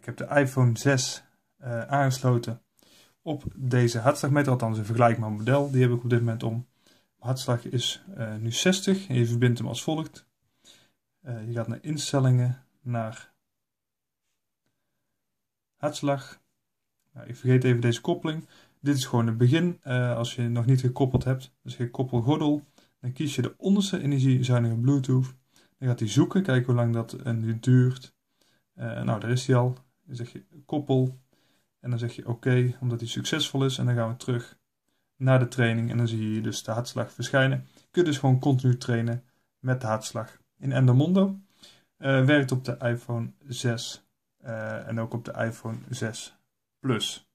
Ik heb de iPhone 6 eh, aangesloten op deze hartslagmeter, althans een vergelijkbaar model. Die heb ik op dit moment om. Mijn hartslag is eh, nu 60 en je verbindt hem als volgt. Eh, je gaat naar instellingen, naar hartslag. Nou, ik vergeet even deze koppeling. Dit is gewoon het begin als je nog niet gekoppeld hebt. Dus je koppel gordel. Dan kies je de onderste energiezuinige Bluetooth. Dan gaat hij zoeken, kijken hoe lang dat nu duurt. nou, daar is hij al. Dan zeg je koppel. En dan zeg je oké, omdat hij succesvol is. En dan gaan we terug naar de training. En dan zie je dus de hartslag verschijnen. Je kunt dus gewoon continu trainen met de hartslag. In Endomondo uh, werkt op de iPhone 6 eh, en ook op de iPhone 6 Plus.